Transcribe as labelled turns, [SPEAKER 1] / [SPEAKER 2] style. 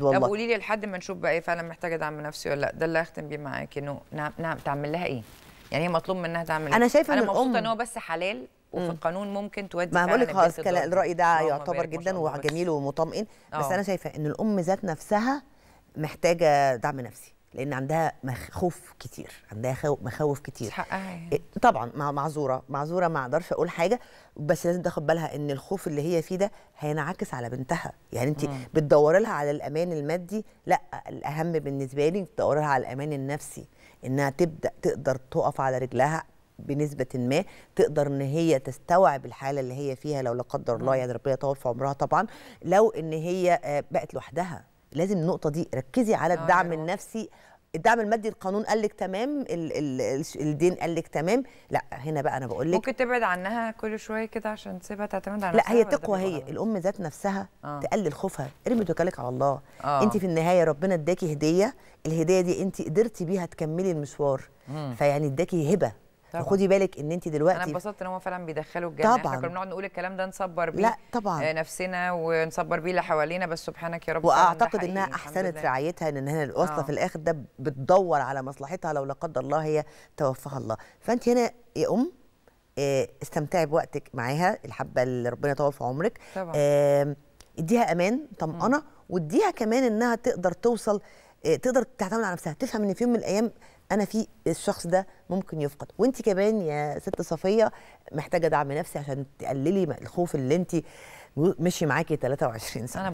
[SPEAKER 1] طب قولي
[SPEAKER 2] لي لحد ما نشوف بقى ايه فعلا محتاجه دعم نفسي ولا لا ده اللي هختم بيه معاكي انه نعم نعم تعمل لها ايه؟ يعني هي مطلوب منها تعمل ايه؟ انا شايفه انا ان هو بس حلال وفي القانون ممكن تودي ما بقول لك خلاص الراي ده يعتبر جدا
[SPEAKER 1] وجميل ومطمئن بس اه. انا شايفه ان الام ذات نفسها محتاجه دعم نفسي لان عندها خوف كتير عندها مخاوف كتير حقها يعني. إيه، طبعا معذوره معذوره ما اقدرش اقول حاجه بس لازم تاخد بالها ان الخوف اللي هي فيه ده هينعكس على بنتها يعني انت بتدوري لها على الامان المادي لا الاهم بالنسبه لي بتدوري لها على الامان النفسي انها تبدا تقدر تقف على رجلها بنسبة ما تقدر ان هي تستوعب الحالة اللي هي فيها لو لا قدر الله يعني ربنا يطول في عمرها طبعا لو ان هي آه، بقت لوحدها لازم النقطه دي ركزي على آه، الدعم أيوة. النفسي الدعم المادي القانون قال لك تمام الدين قال لك تمام لا هنا بقى انا بقول لك
[SPEAKER 2] ممكن تبعد عنها كل شويه كده عشان تسيبها تعتمد على لا هي تقوى هي
[SPEAKER 1] الام ذات نفسها آه. تقلل خوفها ارمي توكلك على الله آه. انت في النهايه ربنا اداكي هديه الهديه دي انت قدرتي بيها تكملي المشوار مم. فيعني اداكي هبه طبعا. وخدي بالك ان انت دلوقتي انا انبسطت
[SPEAKER 2] ان هم فعلا بيدخلوا الجنه طبعا احنا كنا بنقعد نقول الكلام ده نصبر بيه لا طبعا آه، نفسنا ونصبر بيه اللي حوالينا بس سبحانك يا رب واعتقد انها احسنت
[SPEAKER 1] رعايتها ان هنا الوصله آه. في الاخر ده بتدور على مصلحتها لو لا قدر الله هي توفاها الله فانت هنا يا ام آه، استمتعي بوقتك معاها الحبه اللي ربنا يطول في عمرك طبعا اديها امان طمانه واديها كمان انها تقدر توصل آه، تقدر تعتمد على نفسها تفهم ان في يوم من الايام انا في الشخص ده ممكن يفقد وانت كمان يا ست صفيه محتاجه دعم نفسي عشان تقللي الخوف اللي انت مشي معاكي 23 سنه